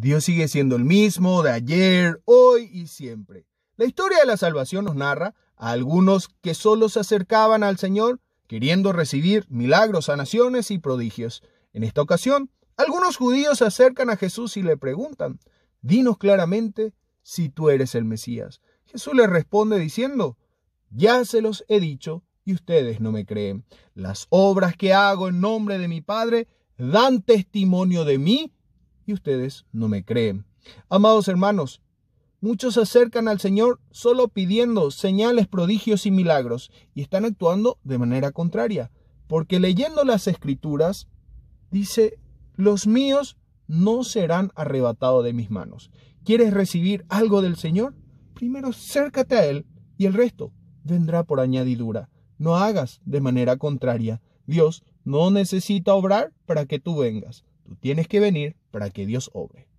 Dios sigue siendo el mismo de ayer, hoy y siempre. La historia de la salvación nos narra a algunos que solo se acercaban al Señor queriendo recibir milagros, sanaciones y prodigios. En esta ocasión, algunos judíos se acercan a Jesús y le preguntan, dinos claramente si tú eres el Mesías. Jesús les responde diciendo, ya se los he dicho y ustedes no me creen. Las obras que hago en nombre de mi Padre dan testimonio de mí ustedes no me creen. Amados hermanos, muchos se acercan al Señor solo pidiendo señales, prodigios y milagros y están actuando de manera contraria, porque leyendo las escrituras dice, los míos no serán arrebatados de mis manos. ¿Quieres recibir algo del Señor? Primero acércate a Él y el resto vendrá por añadidura. No hagas de manera contraria. Dios no necesita obrar para que tú vengas. Tú tienes que venir para que Dios obre.